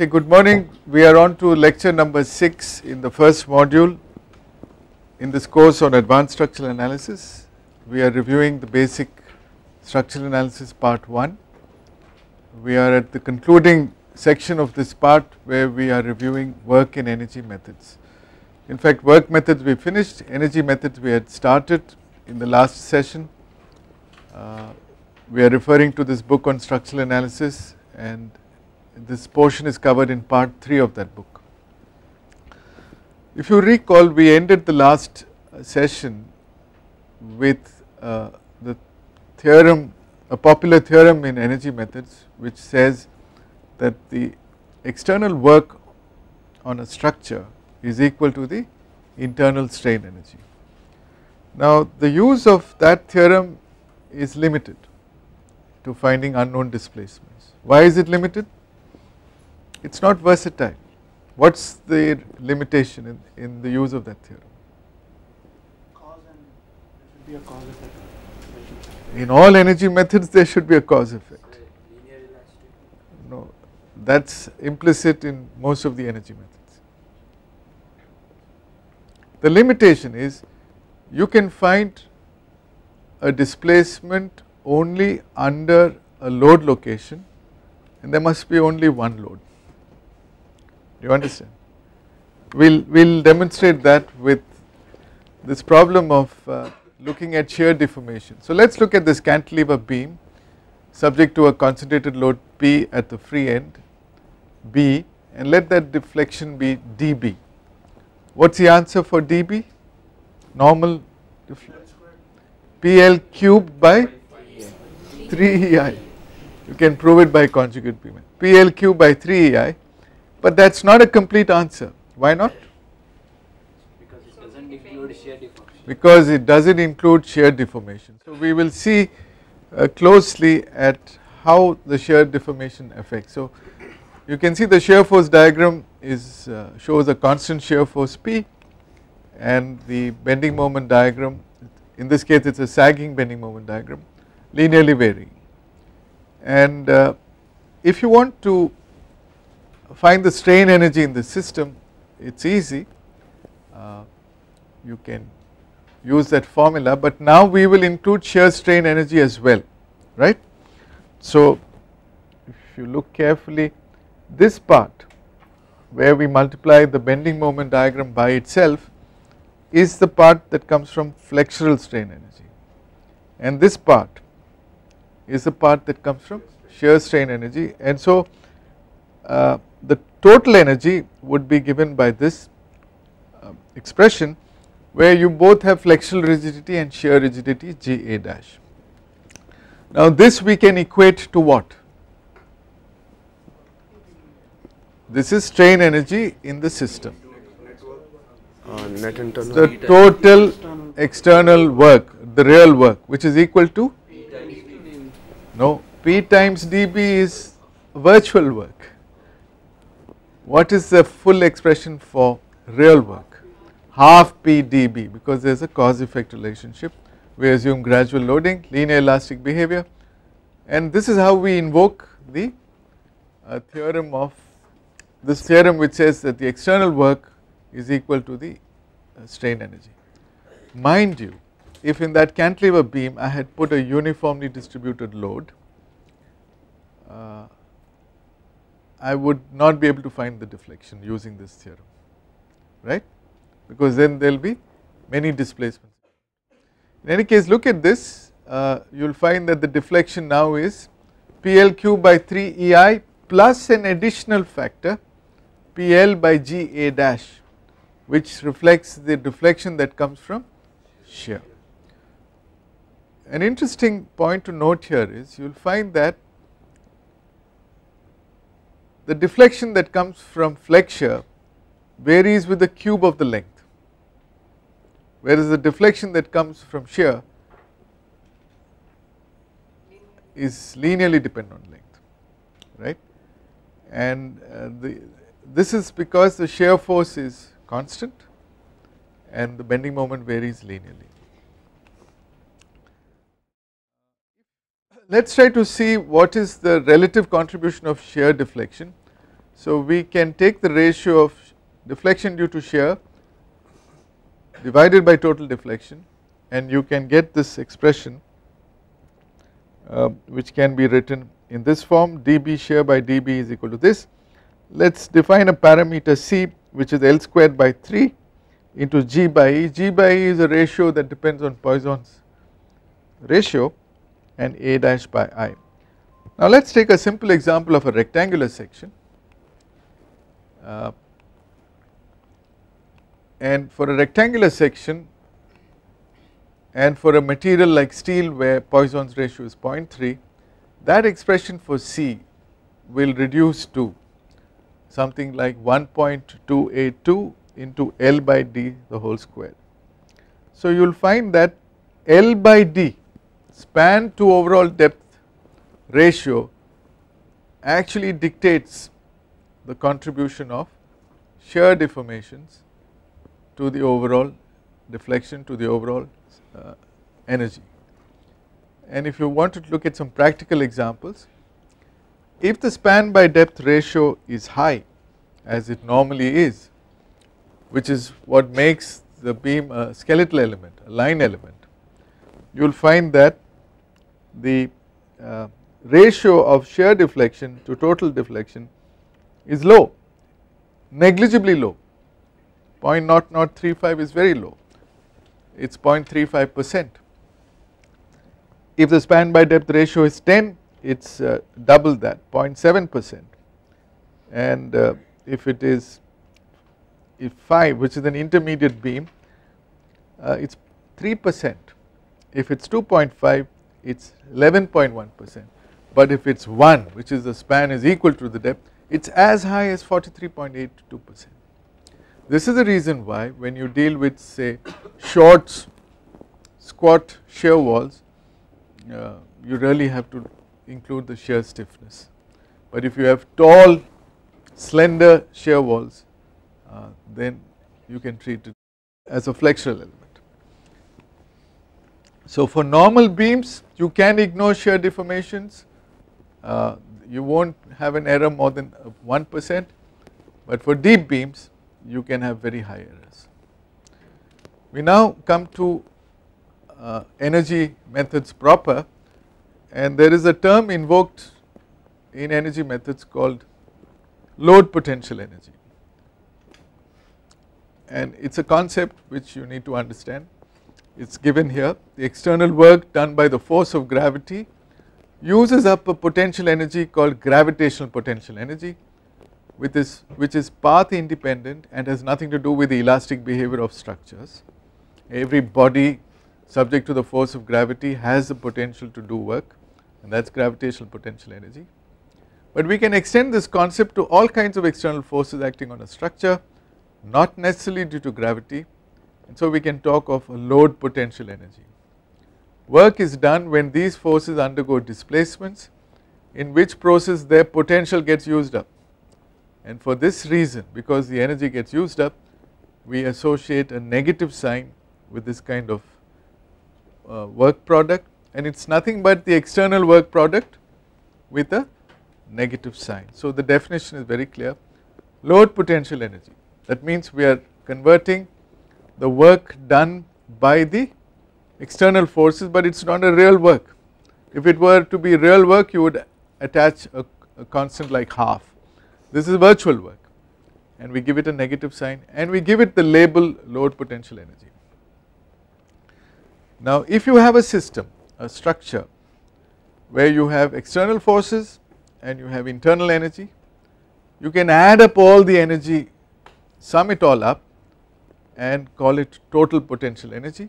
Okay, good morning. We are on to lecture number 6 in the first module in this course on advanced structural analysis. We are reviewing the basic structural analysis part 1. We are at the concluding section of this part where we are reviewing work and energy methods. In fact, work methods we finished, energy methods we had started in the last session. Uh, we are referring to this book on structural analysis and this portion is covered in part 3 of that book. If you recall, we ended the last uh, session with uh, the theorem, a popular theorem in energy methods, which says that the external work on a structure is equal to the internal strain energy. Now, the use of that theorem is limited to finding unknown displacements. Why is it limited? it is not versatile. What is the limitation in, in the use of that theorem? In all energy methods there should be a cause effect. No, that is implicit in most of the energy methods. The limitation is you can find a displacement only under a load location and there must be only one load you understand? We'll we'll demonstrate that with this problem of uh, looking at shear deformation. So let's look at this cantilever beam subject to a concentrated load P at the free end B and let that deflection be dB. What's the answer for dB? Normal PL cubed by 3EI. You can prove it by conjugate beam. PL cubed by 3EI but that is not a complete answer. Why not? Because it doesn't include shear deformation. Because it doesn't include shear deformation. So we will see uh, closely at how the shear deformation affects. So you can see the shear force diagram is uh, shows a constant shear force P and the bending moment diagram in this case it is a sagging bending moment diagram linearly varying and uh, if you want to find the strain energy in the system, it is easy. Uh, you can use that formula, but now we will include shear strain energy as well, right. So, if you look carefully, this part where we multiply the bending moment diagram by itself is the part that comes from flexural strain energy and this part is the part that comes from shear strain energy and so uh, the total energy would be given by this uh, expression where you both have flexural rigidity and shear rigidity G A dash. Now this we can equate to what? This is strain energy in the system. Uh, the total external work, the real work which is equal to? no, P times dB is virtual work. What is the full expression for real work? Half PDB because there is a cause effect relationship. We assume gradual loading, linear elastic behavior and this is how we invoke the uh, theorem of this theorem which says that the external work is equal to the uh, strain energy. Mind you, if in that cantilever beam I had put a uniformly distributed load, uh, I would not be able to find the deflection using this theorem, right? Because then there will be many displacements. In any case, look at this, uh, you will find that the deflection now is PLQ by 3 EI plus an additional factor PL by GA dash, which reflects the deflection that comes from shear. An interesting point to note here is you will find that the deflection that comes from flexure varies with the cube of the length, whereas the deflection that comes from shear is linearly dependent on length, right. And uh, the, this is because the shear force is constant and the bending moment varies linearly. Let us try to see what is the relative contribution of shear deflection so, we can take the ratio of deflection due to shear divided by total deflection and you can get this expression uh, which can be written in this form dB shear by dB is equal to this. Let us define a parameter C which is L squared by 3 into G by E. G by E is a ratio that depends on Poisson's ratio and A dash by I. Now let us take a simple example of a rectangular section uh, and for a rectangular section and for a material like steel where Poisson's ratio is 0.3, that expression for C will reduce to something like 1.282 into L by D the whole square. So, you will find that L by D span to overall depth ratio actually dictates the contribution of shear deformations to the overall deflection to the overall uh, energy. And if you want to look at some practical examples, if the span by depth ratio is high as it normally is, which is what makes the beam a skeletal element, a line element, you will find that the uh, ratio of shear deflection to total deflection is low, negligibly low. 0.0035 is very low, it is 0.35 percent. If the span by depth ratio is 10, it is uh, double that 0.7 percent and uh, if it is if 5 which is an intermediate beam uh, it is 3 percent if it is 2.5 it is 11.1 percent but if it is 1 which is the span is equal to the depth it is as high as 43.82 percent. This is the reason why when you deal with say shorts, squat shear walls, uh, you really have to include the shear stiffness. But if you have tall, slender shear walls, uh, then you can treat it as a flexural element. So, for normal beams, you can ignore shear deformations. Uh, you won't have an error more than 1%, but for deep beams, you can have very high errors. We now come to uh, energy methods proper and there is a term invoked in energy methods called load potential energy and it is a concept which you need to understand. It is given here the external work done by the force of gravity uses up a potential energy called gravitational potential energy which is, which is path independent and has nothing to do with the elastic behavior of structures. Every body subject to the force of gravity has the potential to do work and that is gravitational potential energy. But we can extend this concept to all kinds of external forces acting on a structure not necessarily due to gravity and so we can talk of a load potential energy. Work is done when these forces undergo displacements in which process their potential gets used up. And for this reason, because the energy gets used up, we associate a negative sign with this kind of uh, work product and it is nothing but the external work product with a negative sign. So, the definition is very clear load potential energy that means we are converting the work done by the external forces, but it is not a real work. If it were to be real work, you would attach a, a constant like half. This is virtual work and we give it a negative sign and we give it the label load potential energy. Now if you have a system, a structure where you have external forces and you have internal energy, you can add up all the energy, sum it all up and call it total potential energy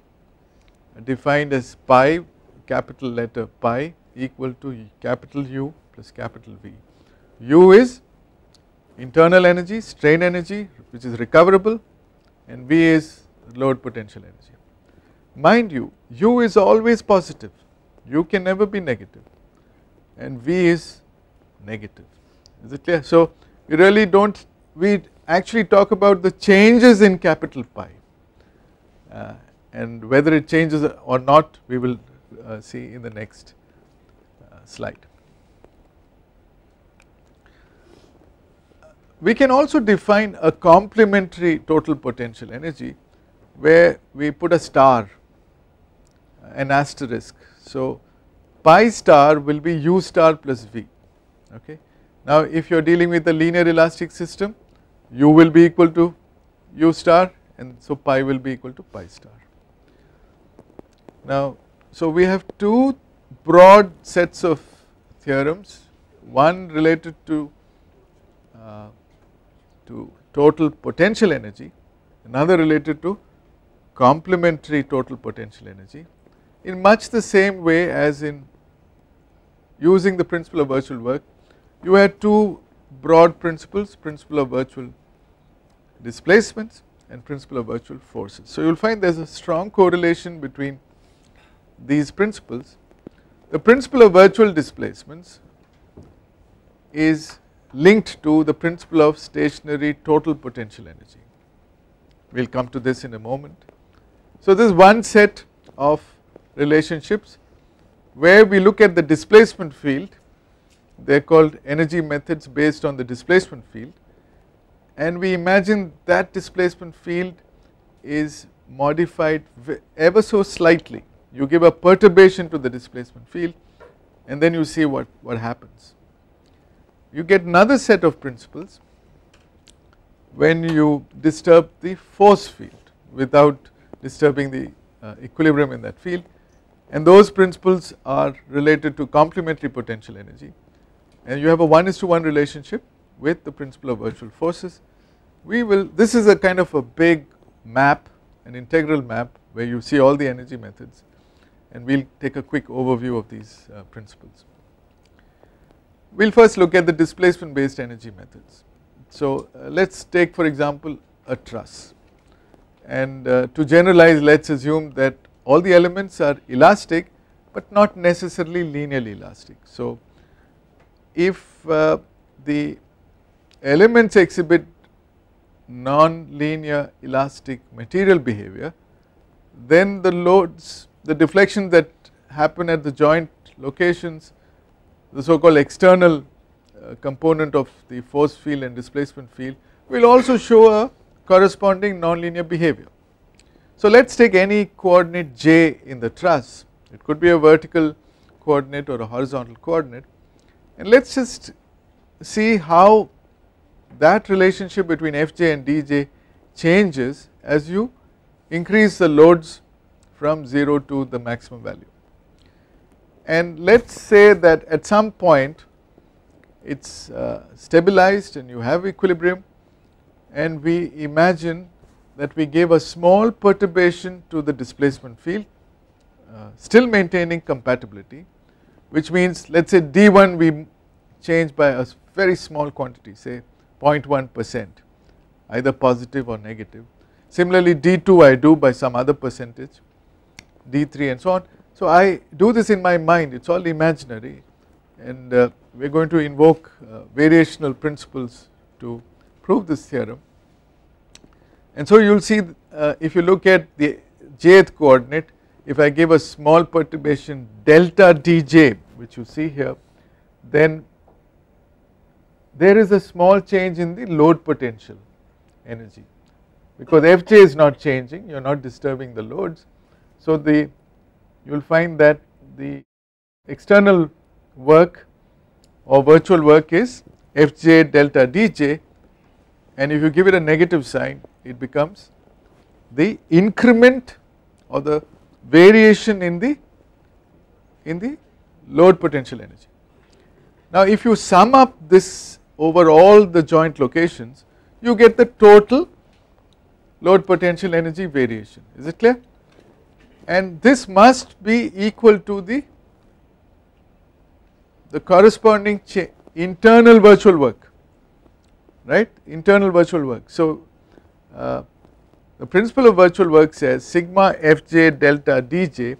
defined as pi capital letter pi equal to capital U plus capital V. U is internal energy, strain energy which is recoverable and V is load potential energy. Mind you, U is always positive, U can never be negative and V is negative. Is it clear? So, we really do not, we actually talk about the changes in capital pi uh, and whether it changes or not we will uh, see in the next uh, slide. We can also define a complementary total potential energy where we put a star, an asterisk. So, pi star will be u star plus v. Okay. Now, if you are dealing with a linear elastic system, u will be equal to u star and so pi will be equal to pi star. Now, so we have two broad sets of theorems, one related to, uh, to total potential energy, another related to complementary total potential energy in much the same way as in using the principle of virtual work you had two broad principles principle of virtual displacements and principle of virtual forces. So, you will find there is a strong correlation between these principles. The principle of virtual displacements is linked to the principle of stationary total potential energy. We will come to this in a moment. So, this is one set of relationships where we look at the displacement field, they are called energy methods based on the displacement field and we imagine that displacement field is modified ever so slightly you give a perturbation to the displacement field and then you see what, what happens. You get another set of principles when you disturb the force field without disturbing the uh, equilibrium in that field and those principles are related to complementary potential energy and you have a 1 is to 1 relationship with the principle of virtual forces. We will, this is a kind of a big map, an integral map where you see all the energy methods and we will take a quick overview of these uh, principles. We will first look at the displacement based energy methods. So, uh, let us take for example a truss and uh, to generalize let us assume that all the elements are elastic but not necessarily linearly elastic. So, if uh, the elements exhibit non-linear elastic material behavior then the loads the deflection that happen at the joint locations, the so called external uh, component of the force field and displacement field will also show a corresponding nonlinear behavior. So let us take any coordinate j in the truss, it could be a vertical coordinate or a horizontal coordinate and let us just see how that relationship between fj and dj changes as you increase the loads from 0 to the maximum value. And let us say that at some point it is uh, stabilized and you have equilibrium and we imagine that we gave a small perturbation to the displacement field uh, still maintaining compatibility which means let us say D1 we change by a very small quantity say 0.1 percent either positive or negative. Similarly D2 I do by some other percentage D3 and so on. So I do this in my mind, it is all imaginary and uh, we are going to invoke uh, variational principles to prove this theorem. And so you will see uh, if you look at the jth coordinate, if I give a small perturbation delta dj which you see here, then there is a small change in the load potential energy because fj is not changing, you are not disturbing the loads so, the you will find that the external work or virtual work is Fj delta Dj and if you give it a negative sign it becomes the increment or the variation in the in the load potential energy. Now if you sum up this over all the joint locations you get the total load potential energy variation is it clear? and this must be equal to the the corresponding internal virtual work right internal virtual work. So, uh, the principle of virtual work says sigma fj delta dj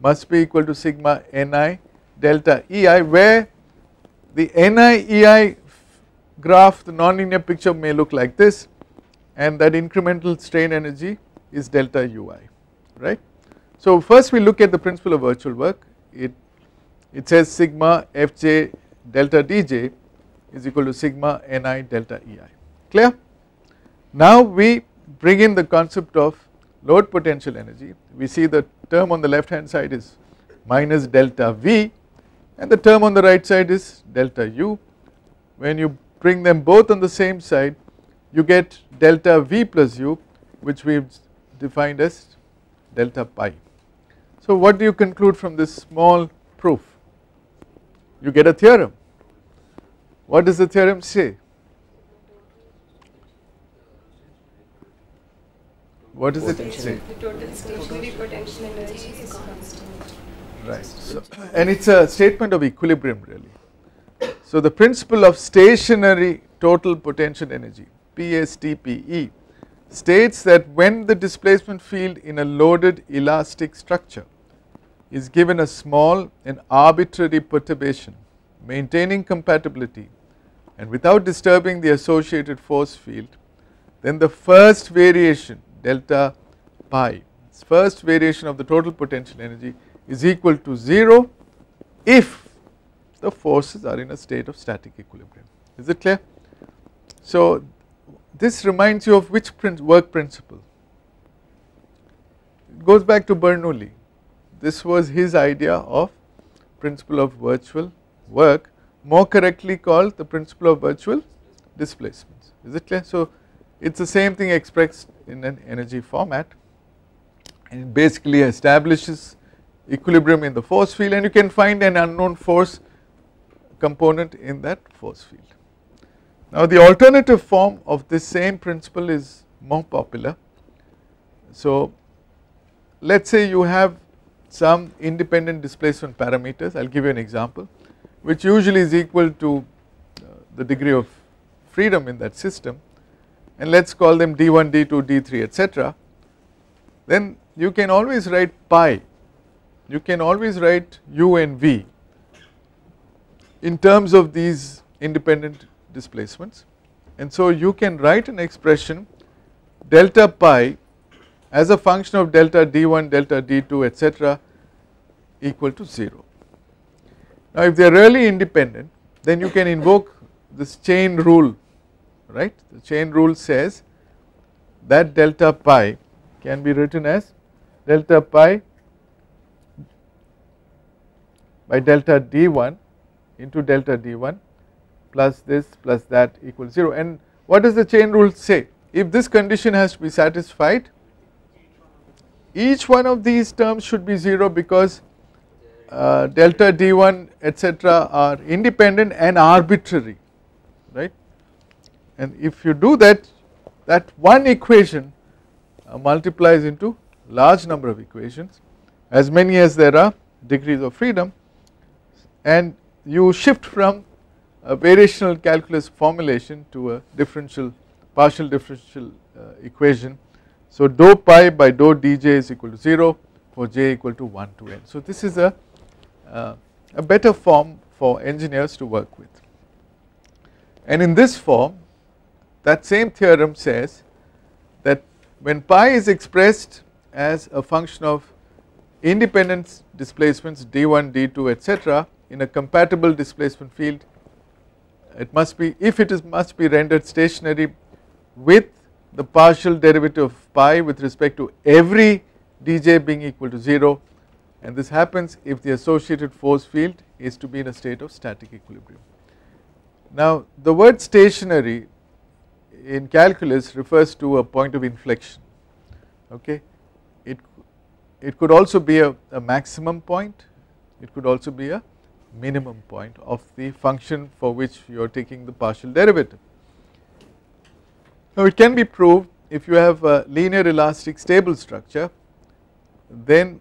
must be equal to sigma ni delta ei where the ni ei graph the nonlinear picture may look like this and that incremental strain energy is delta ui right. So first we look at the principle of virtual work. It, it says sigma fj delta dj is equal to sigma ni delta ei. Clear? Now we bring in the concept of load potential energy. We see the term on the left hand side is minus delta V and the term on the right side is delta U. When you bring them both on the same side, you get delta V plus U which we've defined as delta pi. So what do you conclude from this small proof? You get a theorem. What does the theorem say? What does it say? The total stationary potential energy is constant. Right. So, and it's a statement of equilibrium really. So the principle of stationary total potential energy PSTPE states that when the displacement field in a loaded elastic structure is given a small and arbitrary perturbation, maintaining compatibility and without disturbing the associated force field, then the first variation delta pi, its first variation of the total potential energy is equal to 0 if the forces are in a state of static equilibrium. Is it clear? So, this reminds you of which work principle? It goes back to Bernoulli. This was his idea of principle of virtual work more correctly called the principle of virtual displacements. Is it clear? So, it is the same thing expressed in an energy format and basically establishes equilibrium in the force field and you can find an unknown force component in that force field. Now, the alternative form of this same principle is more popular. So, let us say you have some independent displacement parameters. I will give you an example which usually is equal to uh, the degree of freedom in that system and let us call them d1, d2, d3 etc. Then you can always write pi, you can always write u and v in terms of these independent displacements and so you can write an expression delta pi as a function of delta d1, delta d2 etc equal to 0. Now if they are really independent then you can invoke this chain rule right. The chain rule says that delta pi can be written as delta pi by delta d1 into delta d1 plus this plus that equals 0 and what does the chain rule say? If this condition has to be satisfied each one of these terms should be 0 because uh, delta d1 etc are independent and arbitrary right and if you do that that one equation uh, multiplies into large number of equations as many as there are degrees of freedom and you shift from a variational calculus formulation to a differential partial differential uh, equation. So, dou pi by dou dj is equal to 0 for j equal to 1 to n. So, this is a uh, a better form for engineers to work with. And in this form, that same theorem says that when pi is expressed as a function of independent displacements d1, d2, etc., in a compatible displacement field, it must be if it is must be rendered stationary with the partial derivative of pi with respect to every dj being equal to 0 and this happens if the associated force field is to be in a state of static equilibrium. Now the word stationary in calculus refers to a point of inflection okay it it could also be a, a maximum point it could also be a minimum point of the function for which you are taking the partial derivative. Now it can be proved if you have a linear elastic stable structure then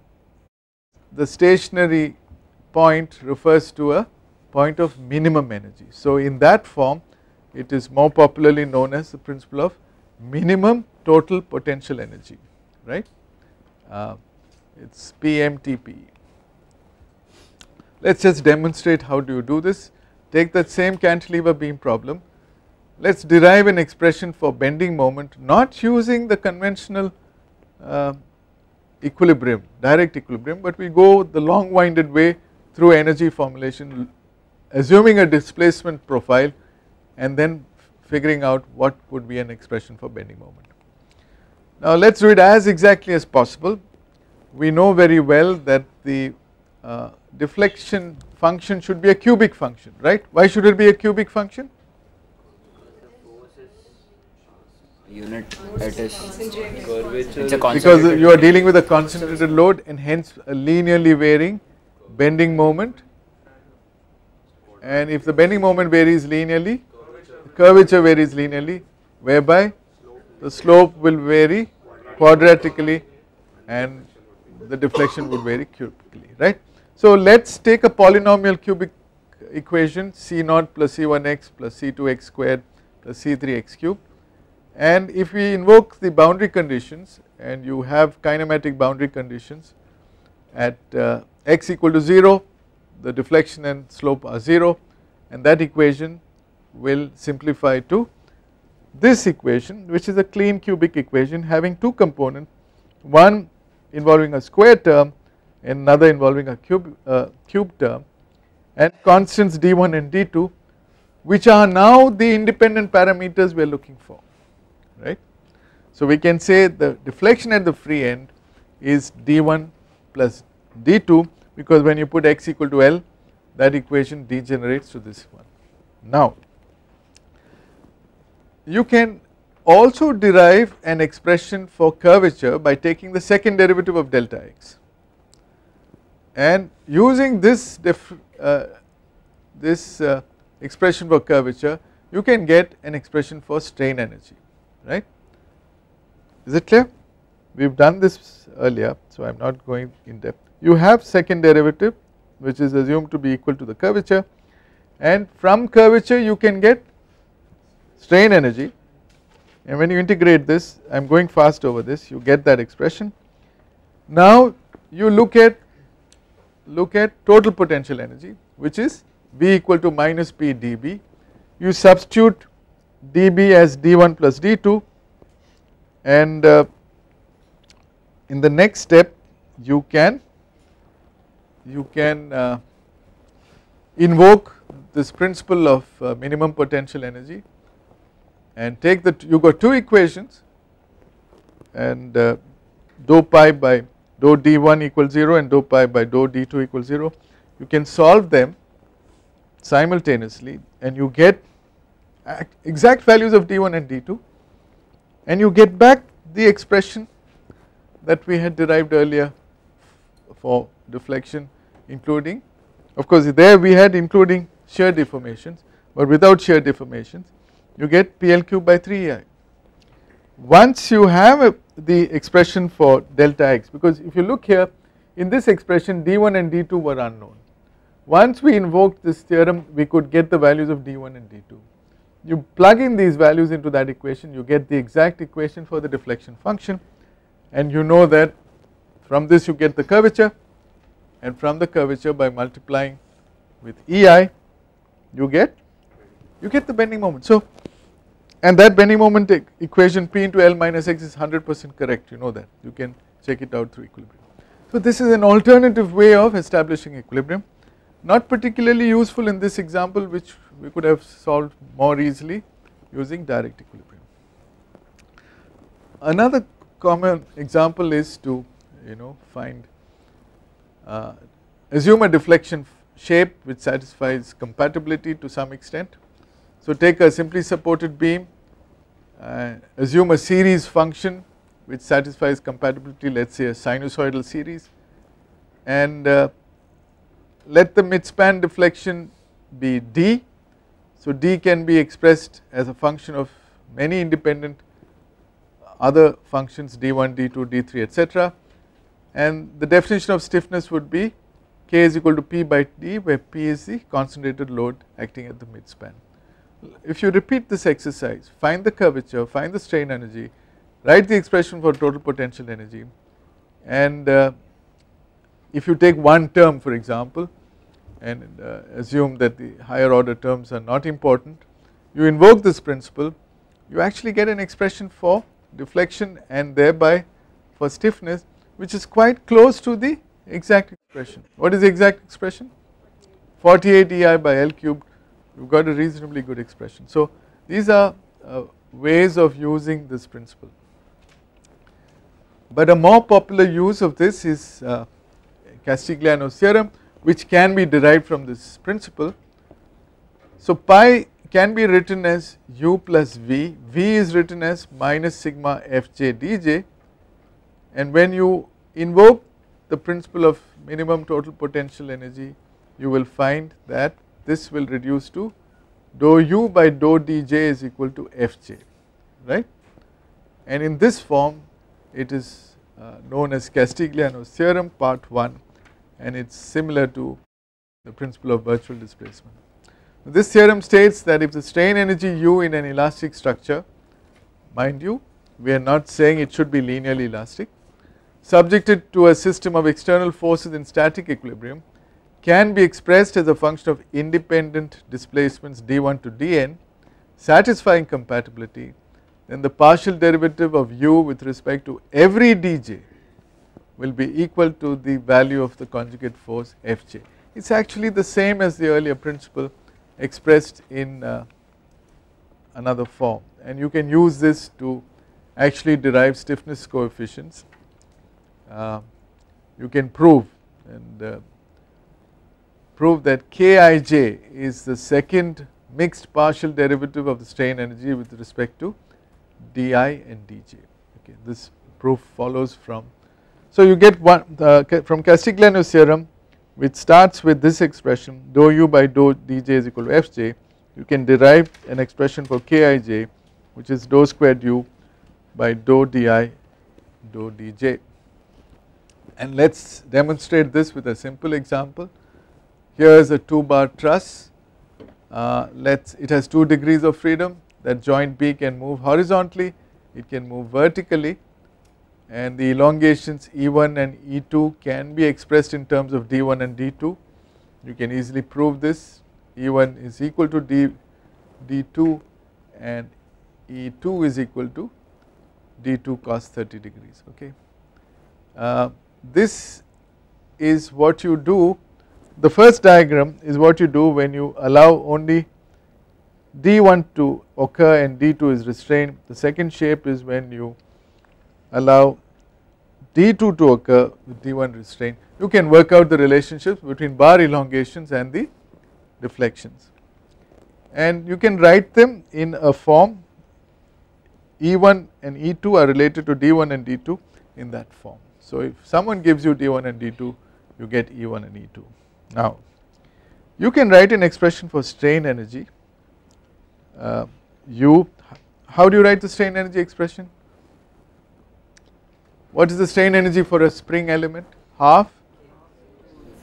the stationary point refers to a point of minimum energy. So, in that form it is more popularly known as the principle of minimum total potential energy right uh, it is PMTP. Let us just demonstrate how do you do this take that same cantilever beam problem let us derive an expression for bending moment not using the conventional uh, equilibrium, direct equilibrium, but we go the long winded way through energy formulation, assuming a displacement profile and then figuring out what would be an expression for bending moment. Now let us do it as exactly as possible. We know very well that the uh, deflection function should be a cubic function, right. Why should it be a cubic function? unit it is it's because you are dealing with a concentrated load and hence a linearly varying bending moment and if the bending moment varies linearly curvature varies linearly whereby the slope will vary quadratically and the deflection would vary cubically right so let's take a polynomial cubic equation c naught plus c1x plus c2x squared plus c3x cubed and if we invoke the boundary conditions and you have kinematic boundary conditions at uh, x equal to 0, the deflection and slope are 0 and that equation will simplify to this equation which is a clean cubic equation having two components, one involving a square term and another involving a cube, uh, cube term and constants d1 and d2 which are now the independent parameters we are looking for. So we can say the deflection at the free end is d1 plus d2 because when you put x equal to L that equation degenerates to this one. Now you can also derive an expression for curvature by taking the second derivative of delta x and using this uh, this uh, expression for curvature you can get an expression for strain energy right is it clear? We have done this earlier, so I am not going in depth. You have second derivative which is assumed to be equal to the curvature and from curvature you can get strain energy and when you integrate this I am going fast over this you get that expression. Now you look at look at total potential energy which is V equal to minus P dB you substitute dB as d1 plus d2 and uh, in the next step you can you can uh, invoke this principle of uh, minimum potential energy and take the you got two equations and uh, dou pi by dou d1 equals 0 and dou pi by dou d2 equals 0 you can solve them simultaneously and you get exact values of d1 and d2 and you get back the expression that we had derived earlier for deflection including of course there we had including shear deformations but without shear deformations you get PLQ by 3EI. Once you have a, uh, the expression for delta x because if you look here in this expression d1 and d2 were unknown. Once we invoked this theorem we could get the values of d1 and d2 you plug in these values into that equation you get the exact equation for the deflection function and you know that from this you get the curvature and from the curvature by multiplying with EI you get you get the bending moment so and that bending moment equation P into L minus X is 100% correct you know that you can check it out through equilibrium so this is an alternative way of establishing equilibrium not particularly useful in this example which we could have solved more easily using direct equilibrium. Another common example is to you know find uh, assume a deflection shape which satisfies compatibility to some extent. So take a simply supported beam, uh, assume a series function which satisfies compatibility let us say a sinusoidal series and uh, let the midspan deflection be d so D can be expressed as a function of many independent other functions D1, D2, D3 etc. And the definition of stiffness would be K is equal to P by D where P is the concentrated load acting at the midspan. If you repeat this exercise, find the curvature, find the strain energy, write the expression for total potential energy and uh, if you take one term for example and uh, assume that the higher order terms are not important, you invoke this principle, you actually get an expression for deflection and thereby for stiffness which is quite close to the exact expression. What is the exact expression? 48 EI by L cubed, you have got a reasonably good expression. So, these are uh, ways of using this principle. But a more popular use of this is uh, Castigliano's theorem which can be derived from this principle. So pi can be written as u plus v, v is written as minus sigma fj dj and when you invoke the principle of minimum total potential energy you will find that this will reduce to dou u by dou dj is equal to fj right and in this form it is uh, known as Castigliano's theorem part 1 and it's similar to the principle of virtual displacement. This theorem states that if the strain energy u in an elastic structure, mind you we are not saying it should be linearly elastic, subjected to a system of external forces in static equilibrium can be expressed as a function of independent displacements d1 to dn satisfying compatibility then the partial derivative of u with respect to every dj will be equal to the value of the conjugate force Fj. It is actually the same as the earlier principle expressed in uh, another form and you can use this to actually derive stiffness coefficients. Uh, you can prove and uh, prove that Kij is the second mixed partial derivative of the strain energy with respect to di and dj. Okay, this proof follows from so you get one the, from Castigliano's theorem which starts with this expression dou u by dou dj is equal to fj you can derive an expression for kij which is dou squared u by dou di dou dj and let us demonstrate this with a simple example here is a 2 bar truss uh, let's it has 2 degrees of freedom that joint B can move horizontally it can move vertically and the elongations E1 and E2 can be expressed in terms of D1 and D2. You can easily prove this E1 is equal to D, D2 and E2 is equal to D2 cos 30 degrees. Okay. Uh, this is what you do, the first diagram is what you do when you allow only D1 to occur and D2 is restrained. The second shape is when you allow D2 to occur with D1 restraint, you can work out the relationships between bar elongations and the deflections. And you can write them in a form E1 and E2 are related to D1 and D2 in that form. So if someone gives you D1 and D2, you get E1 and E2. Now, you can write an expression for strain energy. Uh, U, how do you write the strain energy expression? What is the strain energy for a spring element? Half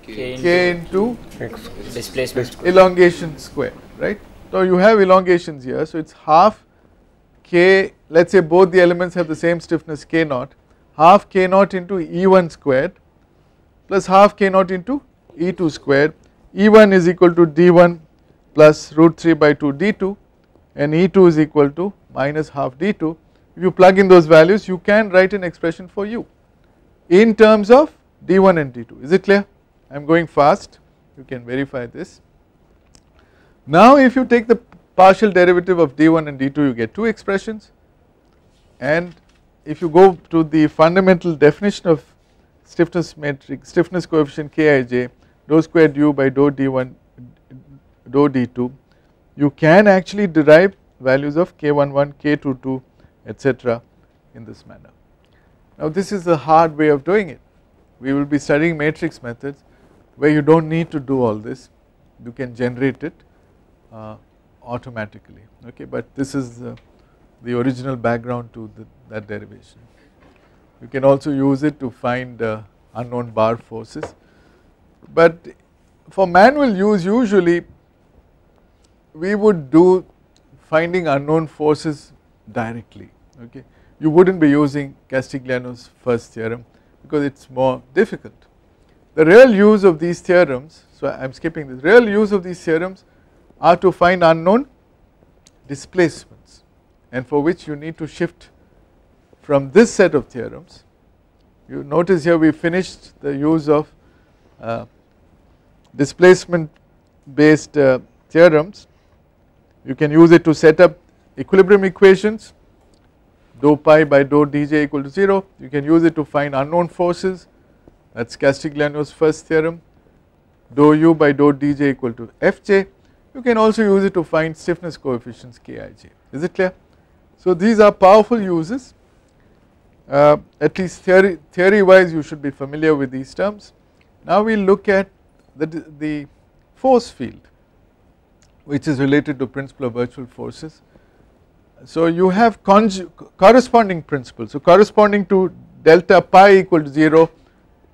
K, K into, into X. displacement elongation square, right? So you have elongations here, so it's half K. Let's say both the elements have the same stiffness K naught, half K naught into E1 squared plus half K naught into E2 squared. E1 is equal to D1 plus root 3 by 2 D2 and E2 is equal to minus half D2 if you plug in those values you can write an expression for u in terms of d1 and d2 is it clear I am going fast you can verify this. Now if you take the partial derivative of d1 and d2 you get two expressions and if you go to the fundamental definition of stiffness matrix stiffness coefficient Kij dou squared u by dou d1 dou d2 you can actually derive values of k11 k22 etc. in this manner. Now this is a hard way of doing it. We will be studying matrix methods where you don't need to do all this. You can generate it uh, automatically. Okay, but this is uh, the original background to the, that derivation. You can also use it to find uh, unknown bar forces. But for manual use, usually we would do finding unknown forces directly okay. You would not be using Castigliano's first theorem because it is more difficult. The real use of these theorems, so I am skipping this, real use of these theorems are to find unknown displacements and for which you need to shift from this set of theorems. You notice here we finished the use of uh, displacement based uh, theorems. You can use it to set up equilibrium equations dou pi by dou dj equal to 0. You can use it to find unknown forces. That's Castiglione's first theorem. Dou u by dou dj equal to fj. You can also use it to find stiffness coefficients kij. Is it clear? So these are powerful uses. Uh, at least theory, theory wise you should be familiar with these terms. Now we look at the, the force field which is related to principle of virtual forces. So you have corresponding principles. So corresponding to delta pi equal to 0,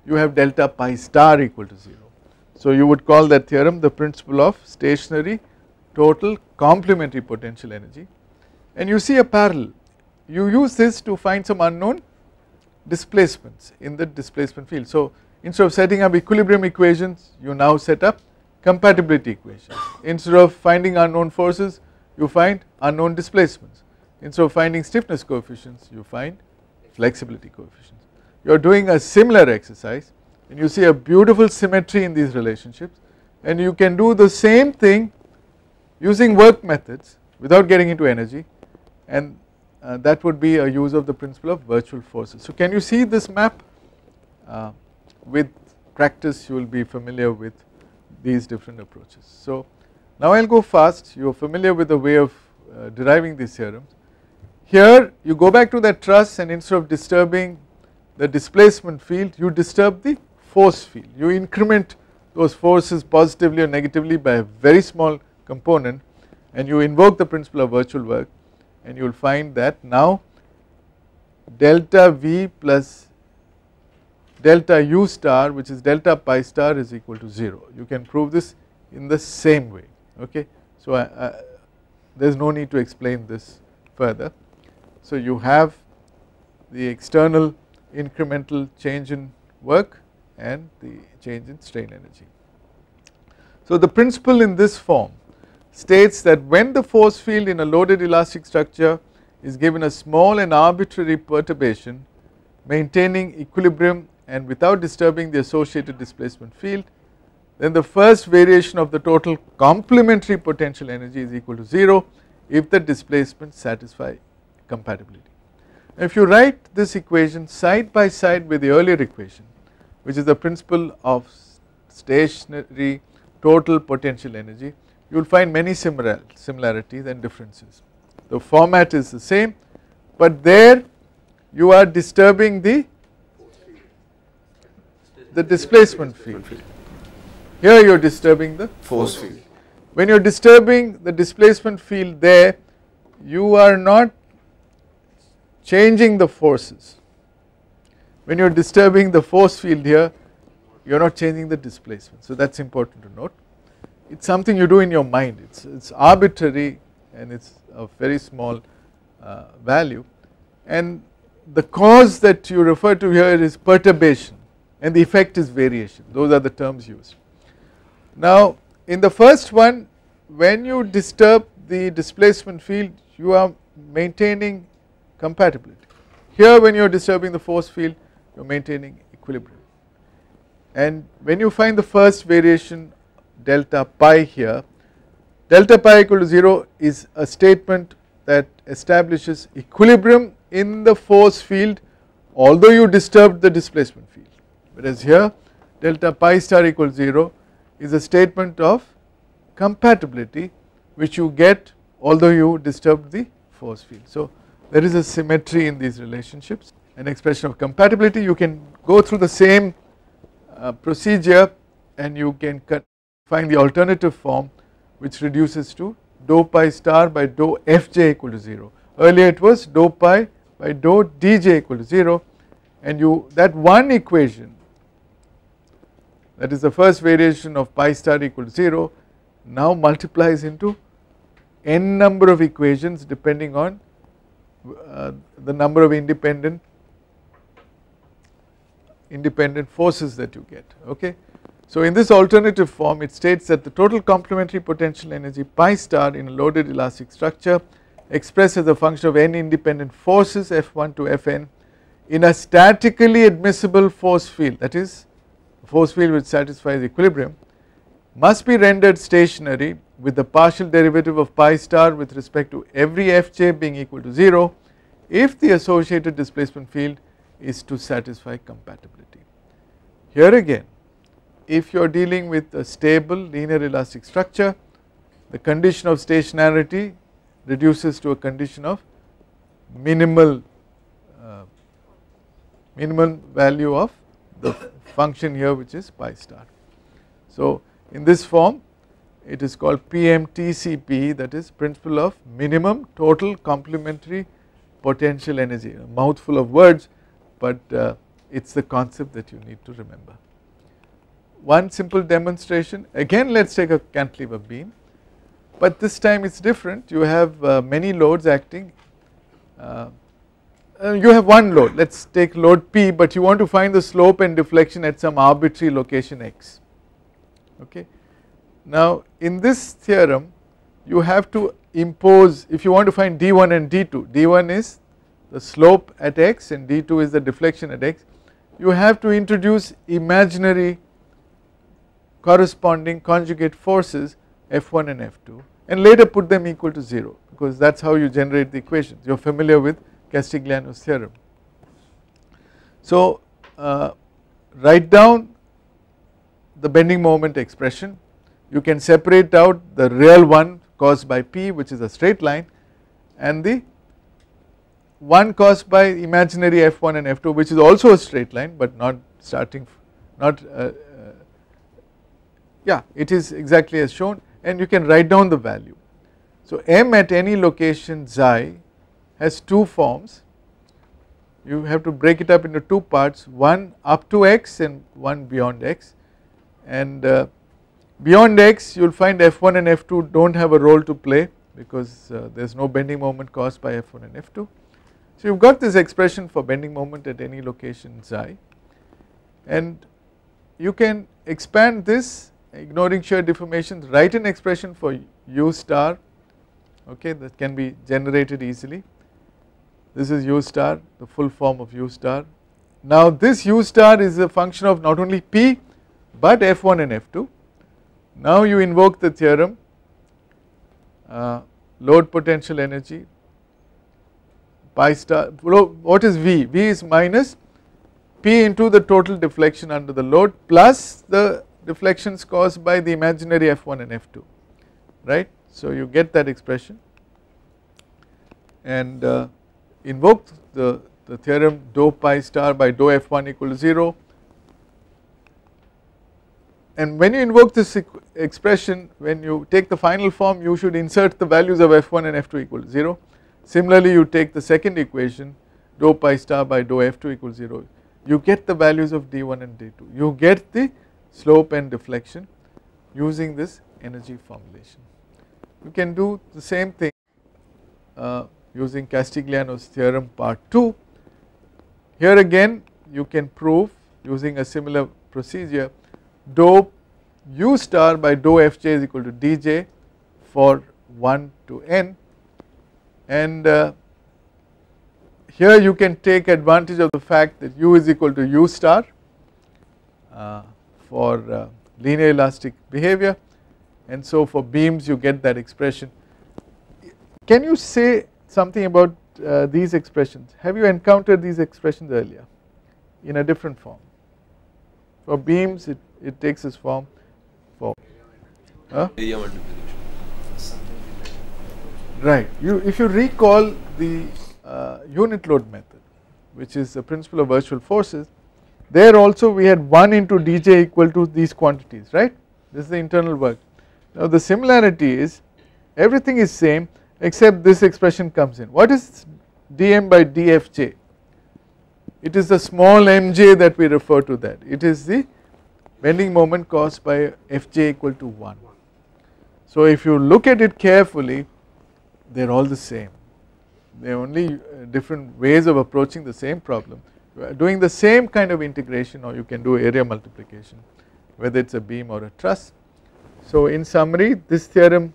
you have delta pi star equal to 0. So you would call that theorem the principle of stationary total complementary potential energy. And you see a parallel. You use this to find some unknown displacements in the displacement field. So instead of setting up equilibrium equations, you now set up compatibility equations. Instead of finding unknown forces, you find unknown displacements. Instead of finding stiffness coefficients, you find flexibility coefficients. You are doing a similar exercise and you see a beautiful symmetry in these relationships and you can do the same thing using work methods without getting into energy and uh, that would be a use of the principle of virtual forces. So can you see this map? Uh, with practice you will be familiar with these different approaches. So now I will go fast, you are familiar with the way of uh, deriving these theorems. Here you go back to that truss and instead of disturbing the displacement field, you disturb the force field. You increment those forces positively or negatively by a very small component and you invoke the principle of virtual work and you will find that now delta V plus delta U star which is delta pi star is equal to 0. You can prove this in the same way okay. So I, I, there is no need to explain this further. So you have the external incremental change in work and the change in strain energy. So the principle in this form states that when the force field in a loaded elastic structure is given a small and arbitrary perturbation maintaining equilibrium and without disturbing the associated displacement field then the first variation of the total complementary potential energy is equal to 0 if the displacements satisfy compatibility. If you write this equation side by side with the earlier equation which is the principle of stationary total potential energy you will find many similar similarities and differences. The format is the same but there you are disturbing the the displacement field. Here you are disturbing the force field. When you are disturbing the displacement field there, you are not changing the forces. When you are disturbing the force field here, you are not changing the displacement. So that is important to note. It is something you do in your mind, it is it's arbitrary and it is a very small uh, value. And the cause that you refer to here is perturbation and the effect is variation. Those are the terms used. Now, in the first one, when you disturb the displacement field, you are maintaining compatibility. Here, when you are disturbing the force field, you are maintaining equilibrium. And when you find the first variation delta pi here, delta pi equal to 0 is a statement that establishes equilibrium in the force field although you disturbed the displacement field. Whereas here delta pi star equals 0 is a statement of compatibility which you get although you disturb the force field. So, there is a symmetry in these relationships an expression of compatibility you can go through the same uh, procedure and you can find the alternative form which reduces to dou pi star by dou fj equal to 0. Earlier it was dou pi by dou dj equal to 0 and you that one equation that is the first variation of pi star equal to 0 now multiplies into n number of equations depending on uh, the number of independent independent forces that you get okay. So in this alternative form it states that the total complementary potential energy pi star in a loaded elastic structure expressed as a function of n independent forces F1 to Fn in a statically admissible force field that is force field which satisfies equilibrium must be rendered stationary with the partial derivative of pi star with respect to every fj being equal to 0 if the associated displacement field is to satisfy compatibility. Here again if you are dealing with a stable linear elastic structure the condition of stationarity reduces to a condition of minimal uh, minimum value of the function here which is pi star. So in this form it is called PMTCP that is principle of minimum total complementary potential energy a mouthful of words but uh, it is the concept that you need to remember. One simple demonstration again let us take a cantilever beam but this time it is different you have uh, many loads acting uh, uh, you have one load, let us take load P, but you want to find the slope and deflection at some arbitrary location x. Okay. Now, in this theorem, you have to impose, if you want to find d1 and d2, d1 is the slope at x and d2 is the deflection at x, you have to introduce imaginary corresponding conjugate forces F1 and F2 and later put them equal to 0 because that is how you generate the equations. You are familiar with Castigliano's theorem. So uh, write down the bending moment expression. You can separate out the real one caused by P which is a straight line and the one caused by imaginary F1 and F2 which is also a straight line but not starting not uh, uh, yeah it is exactly as shown and you can write down the value. So m at any location xi has two forms. You have to break it up into two parts, one up to x and one beyond x. And uh, beyond x, you will find F1 and F2 don't have a role to play because uh, there is no bending moment caused by F1 and F2. So you have got this expression for bending moment at any location xi and you can expand this ignoring shear deformations write an expression for u star okay that can be generated easily this is u star, the full form of u star. Now, this u star is a function of not only p, but f1 and f2. Now, you invoke the theorem uh, load potential energy pi star, what is V? V is minus P into the total deflection under the load plus the deflections caused by the imaginary F1 and F2, right. So, you get that expression and uh, invoked the, the theorem dou pi star by dou f1 equal to 0 and when you invoke this expression when you take the final form you should insert the values of f1 and f2 equal to 0. Similarly you take the second equation dou pi star by dou f2 to 0 you get the values of d1 and d2 you get the slope and deflection using this energy formulation. You can do the same thing uh, using Castigliano's theorem part 2. Here again you can prove using a similar procedure dou u star by dou fj is equal to dj for 1 to n and uh, here you can take advantage of the fact that u is equal to u star uh, for uh, linear elastic behavior and so for beams you get that expression. Can you say something about uh, these expressions. Have you encountered these expressions earlier in a different form? For beams, it, it takes this form. For huh? area multiplication. Right. You, if you recall the uh, unit load method, which is the principle of virtual forces, there also we had 1 into dj equal to these quantities, right? This is the internal work. Now the similarity is everything is same except this expression comes in. What is dm by dfj? It is the small mj that we refer to that. It is the bending moment caused by fj equal to 1. So if you look at it carefully, they are all the same. They are only uh, different ways of approaching the same problem. Doing the same kind of integration or you can do area multiplication, whether it is a beam or a truss. So in summary, this theorem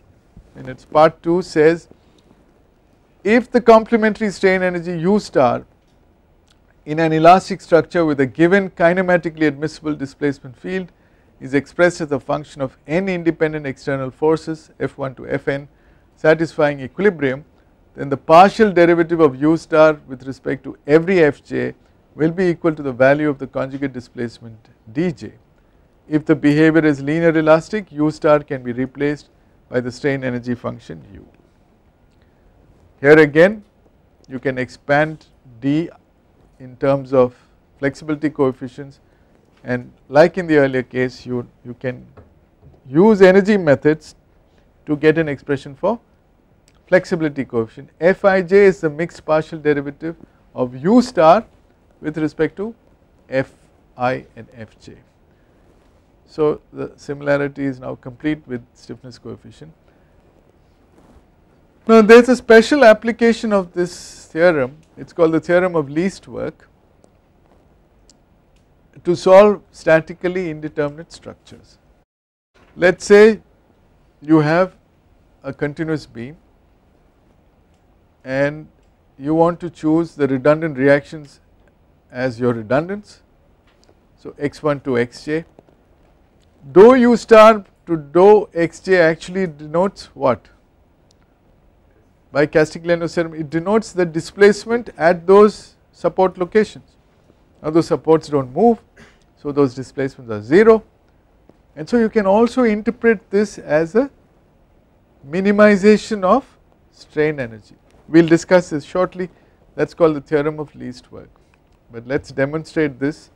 in its part 2 says if the complementary strain energy u star in an elastic structure with a given kinematically admissible displacement field is expressed as a function of n independent external forces F1 to Fn satisfying equilibrium then the partial derivative of u star with respect to every Fj will be equal to the value of the conjugate displacement Dj. If the behavior is linear elastic u star can be replaced by the strain energy function u. Here again you can expand d in terms of flexibility coefficients and like in the earlier case you, you can use energy methods to get an expression for flexibility coefficient. Fij is the mixed partial derivative of u star with respect to fi and fj. So the similarity is now complete with stiffness coefficient. Now there is a special application of this theorem, it is called the theorem of least work to solve statically indeterminate structures. Let us say you have a continuous beam and you want to choose the redundant reactions as your redundants. So, x1 to xj Dou u star to dou xj actually denotes what? By castig theorem, it denotes the displacement at those support locations. Now those supports don't move, so those displacements are zero, and so you can also interpret this as a minimization of strain energy. We'll discuss this shortly. That's called the theorem of least work. But let's demonstrate this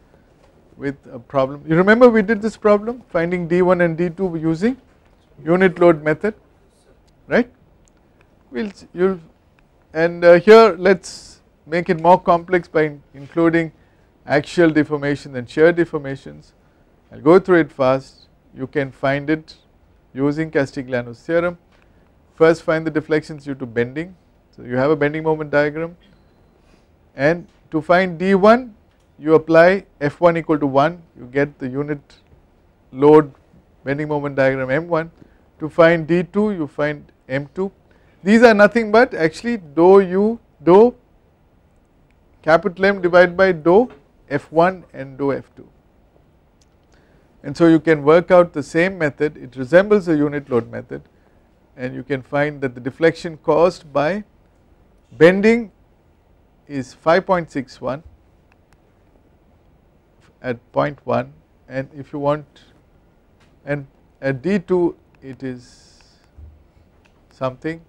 with a problem. You remember we did this problem, finding D1 and D2 using unit load method, right? We'll, you'll, and uh, here let's make it more complex by including axial deformation and shear deformations. I'll go through it fast. You can find it using Castigliano's theorem. First find the deflections due to bending. So you have a bending moment diagram and to find D1 you apply F1 equal to 1, you get the unit load bending moment diagram M1. To find D2, you find M2. These are nothing but actually dou U, dou capital M divided by dou F1 and dou F2. And so you can work out the same method, it resembles the unit load method and you can find that the deflection caused by bending is 5.61 at 0.1 and if you want and at D2 it is something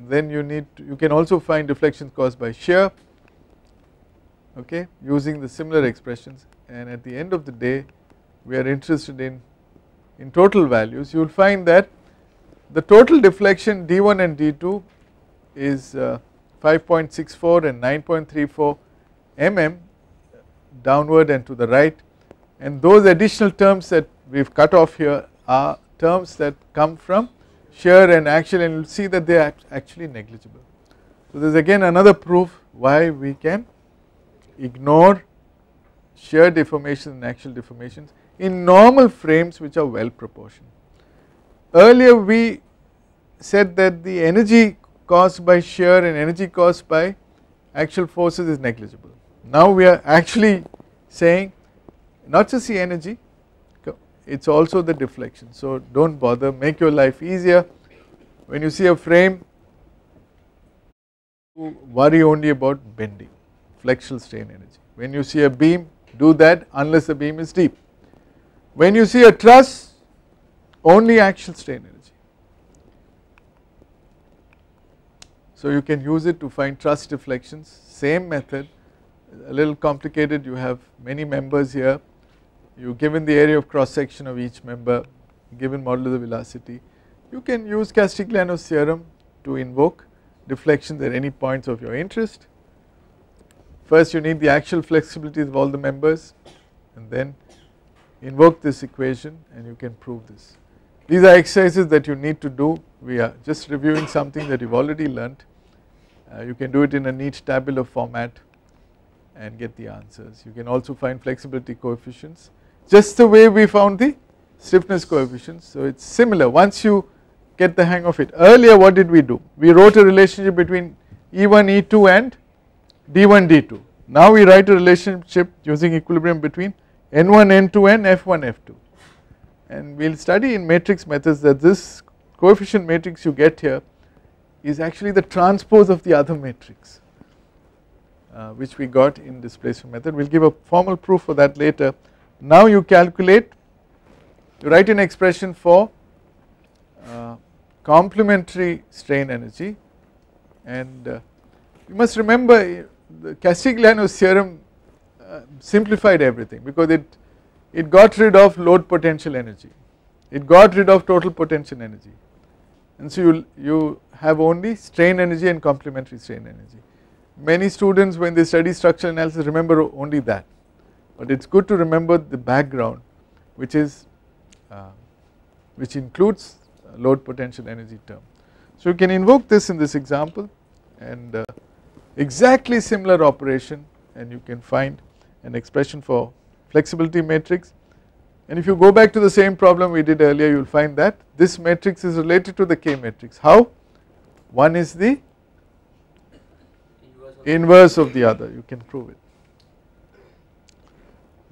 then you need to, you can also find deflections caused by shear okay using the similar expressions and at the end of the day we are interested in in total values you will find that the total deflection D1 and D2 is uh, 5.64 and 9.34 mm downward and to the right and those additional terms that we have cut off here are terms that come from shear and axial and you will see that they are actually negligible. So, this is again another proof why we can ignore shear deformation and axial deformations in normal frames which are well proportioned. Earlier we said that the energy caused by shear and energy caused by axial forces is negligible. Now we are actually saying not just the energy, it is also the deflection. So do not bother, make your life easier. When you see a frame, worry only about bending, flexural strain energy. When you see a beam, do that unless the beam is deep. When you see a truss, only axial strain energy. So you can use it to find truss deflections, same method a little complicated. You have many members here. You given the area of cross section of each member, given the velocity. You can use Castigliano's theorem to invoke deflections at any points of your interest. First you need the actual flexibilities of all the members and then invoke this equation and you can prove this. These are exercises that you need to do. We are just reviewing something that you've already learnt. Uh, you can do it in a neat tabular format and get the answers. You can also find flexibility coefficients just the way we found the stiffness coefficients. So it's similar once you get the hang of it. Earlier what did we do? We wrote a relationship between E1, E2 and D1, D2. Now we write a relationship using equilibrium between N1, N2 and F1, F2. And we will study in matrix methods that this coefficient matrix you get here is actually the transpose of the other matrix uh, which we got in displacement method. We will give a formal proof for that later. Now you calculate, you write an expression for uh, complementary strain energy and uh, you must remember eh, the Castigliano's theorem uh, simplified everything because it, it got rid of load potential energy, it got rid of total potential energy and so you, you have only strain energy and complementary strain energy many students when they study structural analysis remember only that but it is good to remember the background which is uh, which includes load potential energy term. So you can invoke this in this example and uh, exactly similar operation and you can find an expression for flexibility matrix and if you go back to the same problem we did earlier you will find that this matrix is related to the K matrix. How? One is the inverse of the other you can prove it.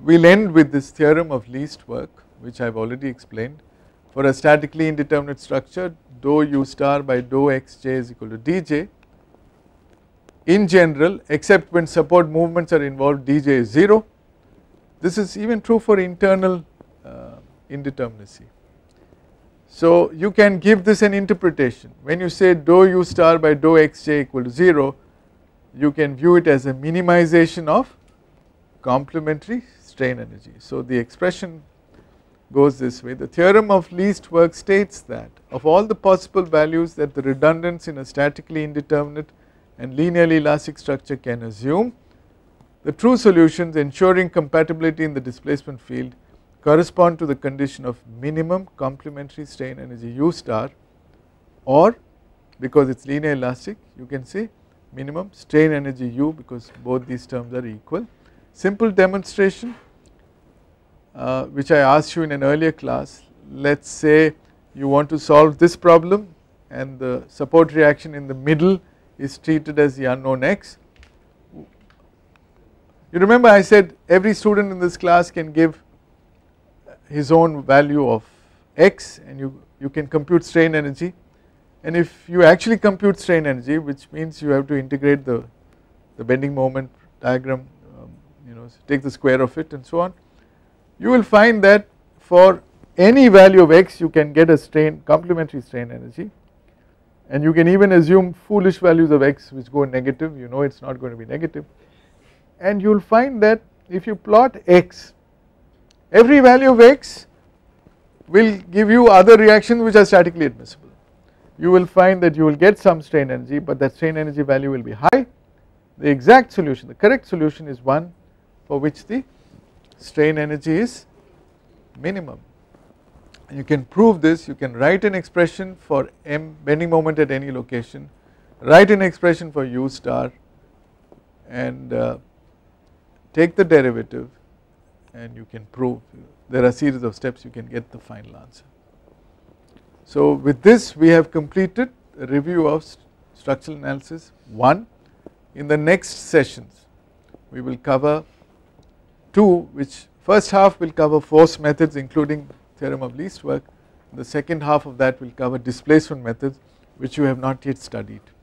We will end with this theorem of least work which I have already explained for a statically indeterminate structure dou u star by dou xj is equal to dj in general except when support movements are involved dj is 0. This is even true for internal uh, indeterminacy. So you can give this an interpretation when you say dou u star by dou xj equal to 0 you can view it as a minimization of complementary strain energy. So, the expression goes this way. The theorem of least work states that of all the possible values that the redundance in a statically indeterminate and linearly elastic structure can assume, the true solutions ensuring compatibility in the displacement field correspond to the condition of minimum complementary strain energy u star or because it is linear elastic you can say minimum, strain energy U because both these terms are equal. Simple demonstration uh, which I asked you in an earlier class, let us say you want to solve this problem and the support reaction in the middle is treated as the unknown x. You remember I said every student in this class can give his own value of x and you, you can compute strain energy and if you actually compute strain energy which means you have to integrate the, the bending moment diagram um, you know take the square of it and so on you will find that for any value of x you can get a strain complementary strain energy and you can even assume foolish values of x which go negative you know it is not going to be negative and you will find that if you plot x every value of x will give you other reactions which are statically admissible you will find that you will get some strain energy, but that strain energy value will be high. The exact solution, the correct solution is one for which the strain energy is minimum. you can prove this, you can write an expression for m bending moment at any location, write an expression for u star and uh, take the derivative and you can prove there are series of steps you can get the final answer. So with this we have completed a review of st structural analysis 1. In the next sessions we will cover 2 which first half will cover force methods including theorem of least work the second half of that will cover displacement methods which you have not yet studied.